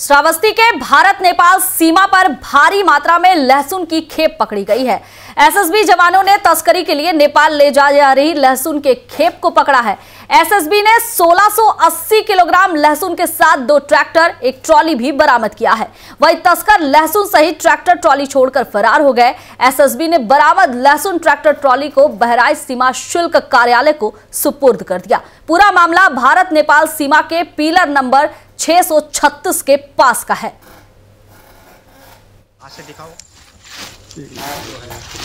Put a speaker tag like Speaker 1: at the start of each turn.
Speaker 1: श्रावस्ती के भारत नेपाल सीमा पर भारी मात्रा में लहसुन की खेप पकड़ी गई है एसएसबी जवानों ने तस्करी के लिए नेपाल ले जा रही लहसुन के खेप को पकड़ा है एसएसबी ने 1680 किलोग्राम लहसुन के साथ दो ट्रैक्टर एक ट्रॉली भी बरामद किया है वही तस्कर लहसुन सहित ट्रैक्टर ट्रॉली छोड़कर फरार हो गए एसएसबी ने बरामद लहसुन ट्रैक्टर ट्रॉली को बहराइच सीमा शुल्क कार्यालय को सुपुर्द कर दिया पूरा मामला भारत नेपाल सीमा के पीलर नंबर छह के पास का है
Speaker 2: दिखाओ